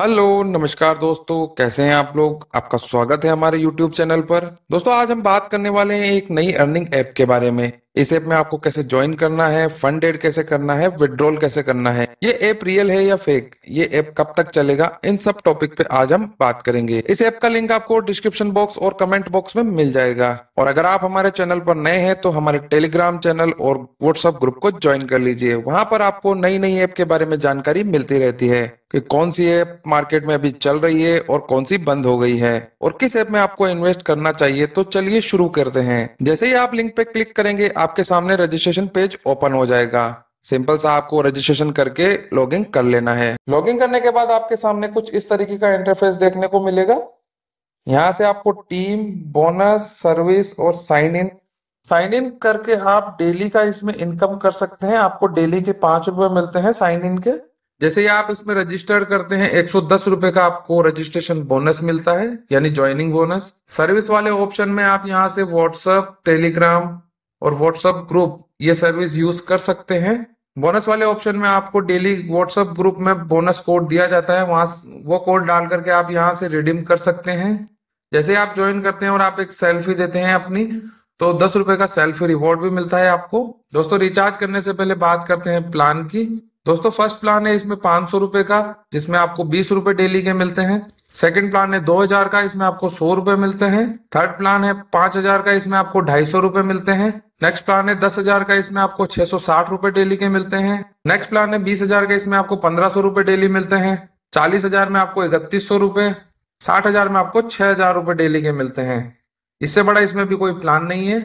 hello नमस्कार दोस्तों कैसे हैं आप लोग आपका स्वागत है हमारे YouTube चैनल पर दोस्तों आज हम बात करने वाले हैं एक नई अर्निंग ऐप के बारे में इस ऐप में आपको कैसे ज्वाइन करना है फंड एड कैसे करना है विड्रॉल कैसे करना है ये ऐप रियल है या फेक ये ऐप कब तक चलेगा इन सब टॉपिक पे आज हम बात करेंगे इस ऐप का लिंक आपको डिस्क्रिप्शन बॉक्स और कमेंट बॉक्स में मिल जाएगा और अगर आप हमारे चैनल पर नए हैं तो हमारे टेलीग्राम चैनल और व्हाट्सएप ग्रुप को ज्वाइन कर लीजिए वहां पर आपको नई नई ऐप के बारे में जानकारी मिलती रहती है कि कौन सी ऐप मार्केट में अभी चल रही है और कौन सी बंद हो गई है और किस ऐप में आपको इन्वेस्ट करना चाहिए तो चलिए शुरू करते हैं जैसे ही आप लिंक पे क्लिक करेंगे आपके सामने रजिस्ट्रेशन पेज ओपन हो जाएगा सिंपल सा आपको रजिस्ट्रेशन करके लॉग कर लेना है लॉग इन करने के बाद आपके सामने कुछ इस तरीके का इंटरफेस देखने को मिलेगा यहाँ से आपको टीम बोनस सर्विस और साइन इन साइन इन करके आप डेली का इसमें इनकम कर सकते हैं आपको डेली के पांच रुपए मिलते हैं साइन इन के जैसे ही आप इसमें रजिस्टर करते हैं एक सौ का आपको रजिस्ट्रेशन बोनस मिलता है यानी ज्वाइनिंग बोनस सर्विस वाले ऑप्शन में आप यहाँ से व्हाट्सएप टेलीग्राम और व्हाट्सएप ग्रुप ये सर्विस यूज कर सकते हैं बोनस वाले ऑप्शन में आपको डेली व्हाट्सएप ग्रुप में बोनस कोड दिया जाता है वहां वो कोड डाल करके आप यहाँ से रिडीम कर सकते हैं जैसे आप ज्वाइन करते हैं और आप एक सेल्फी देते हैं अपनी तो दस रुपए का सेल्फी रिवॉर्ड भी मिलता है आपको दोस्तों रिचार्ज करने से पहले बात करते हैं प्लान की दोस्तों फर्स्ट प्लान है इसमें पांच सौ रुपए का जिसमें आपको बीस रुपए डेली के मिलते हैं सेकंड प्लान है दो हजार का इसमें आपको सौ रुपए मिलते हैं थर्ड प्लान है पांच हजार का इसमें आपको ढाई सौ रुपए मिलते हैं नेक्स्ट प्लान है दस हजार का इसमें आपको छह सौ साठ रुपए डेली के मिलते हैं नेक्स्ट प्लान है बीस हजार का इसमें आपको पंद्रह सौ रुपए डेली मिलते हैं चालीस हजार में आपको इकतीस सौ रुपए साठ हजार में आपको छह हजार रुपए डेली के मिलते हैं इससे बड़ा इसमें भी कोई प्लान नहीं है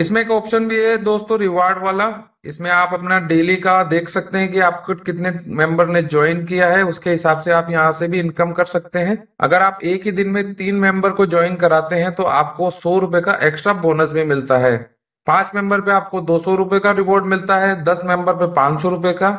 इसमें एक ऑप्शन भी है दोस्तों रिवार्ड वाला इसमें आप अपना डेली का देख सकते हैं कि आपको कितने मेंबर ने ज्वाइन किया है उसके हिसाब से आप यहाँ से भी इनकम कर सकते हैं अगर आप एक ही दिन में तीन मेंबर को ज्वाइन कराते हैं तो आपको सौ रुपए का एक्स्ट्रा बोनस भी मिलता है पांच मेंबर पे आपको दो सौ रुपए का रिवॉर्ड मिलता है दस मेंबर पे पांच सौ रुपए का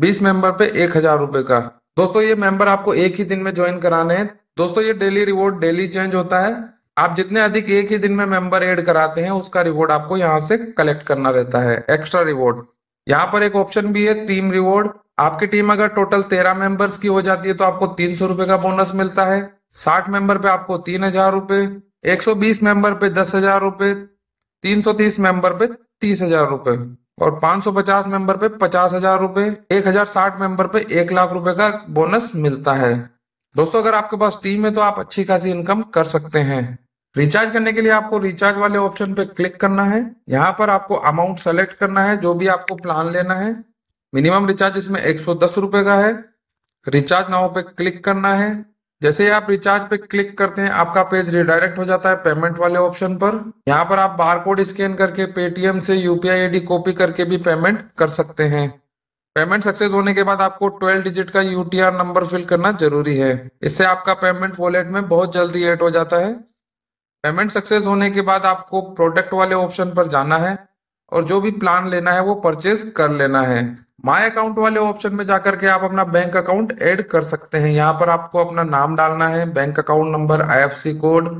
बीस मेंबर पे एक हजार रुपए का दोस्तों ये मेंबर आपको एक ही दिन में ज्वाइन कराने हैं दोस्तों ये डेली रिवॉर्ड डेली चेंज होता है आप जितने अधिक एक ही दिन में मेंबर ऐड कराते हैं उसका रिवॉर्ड आपको यहाँ से कलेक्ट करना रहता है एक्स्ट्रा रिवॉर्ड यहाँ पर एक ऑप्शन भी है टीम रिवॉर्ड आपकी टीम अगर टोटल तेरह मेंबर्स की हो जाती है तो आपको तीन सौ रुपए का बोनस मिलता है साठ मेंबर पे आपको तीन हजार रुपए एक सौ बीस मेंबर पे दस हजार रुपए तीन सौ तीस मेंबर पे तीस हजार रुपए और पांच सौ पचास मेंबर पे पचास हजार रुपए एक हजार साठ मेंबर पे एक लाख रुपए का बोनस मिलता है दोस्तों अगर आपके पास टीम है तो आप अच्छी खासी इनकम कर सकते हैं रिचार्ज करने के लिए आपको रिचार्ज वाले ऑप्शन पे क्लिक करना है यहाँ पर आपको अमाउंट सेलेक्ट करना है जो भी आपको प्लान लेना है मिनिमम रिचार्ज इसमें एक सौ का है रिचार्ज नाउ पे क्लिक करना है जैसे ही आप रिचार्ज पे क्लिक करते हैं आपका पेज रिडायरेक्ट हो जाता है पेमेंट वाले ऑप्शन पर यहाँ पर आप बारकोड स्कैन करके पेटीएम से यूपीआई आईडी कॉपी करके भी पेमेंट कर सकते हैं पेमेंट सक्सेस होने के बाद आपको 12 डिजिट का यूटीआर नंबर फिल करना जरूरी है इससे आपका पेमेंट वॉलेट में बहुत जल्दी एड हो जाता है पेमेंट सक्सेस होने के बाद आपको प्रोडक्ट वाले ऑप्शन पर जाना है और जो भी प्लान लेना है वो परचेज कर लेना है माय अकाउंट वाले ऑप्शन में जाकर के आप अपना बैंक अकाउंट ऐड कर सकते हैं यहाँ पर आपको अपना नाम डालना है bank account number IFC code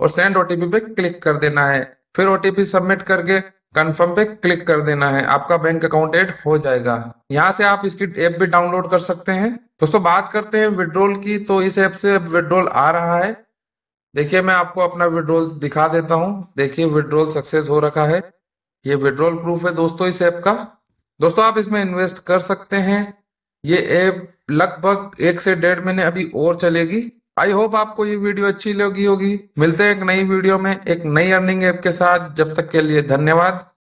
और सेंड ओटीपी पे क्लिक कर देना है फिर ओटीपी सबमिट करके कंफर्म पे क्लिक कर देना है आपका बैंक अकाउंट एड हो जाएगा यहाँ से आप इसकी ऐप भी डाउनलोड कर सकते हैं दोस्तों बात करते हैं विड्रोल की तो इस ऐप से विड्रोल आ रहा है देखिए मैं आपको अपना विड्रोल दिखा देता हूँ देखिए विड्रोल सक्सेस हो रखा है ये विड्रोल प्रूफ है दोस्तों इस ऐप का दोस्तों आप इसमें इन्वेस्ट कर सकते हैं ये ऐप लगभग एक से डेढ़ महीने अभी और चलेगी आई होप आपको ये वीडियो अच्छी लगी होगी मिलते हैं एक नई वीडियो में एक नई अर्निंग ऐप के साथ जब तक के लिए धन्यवाद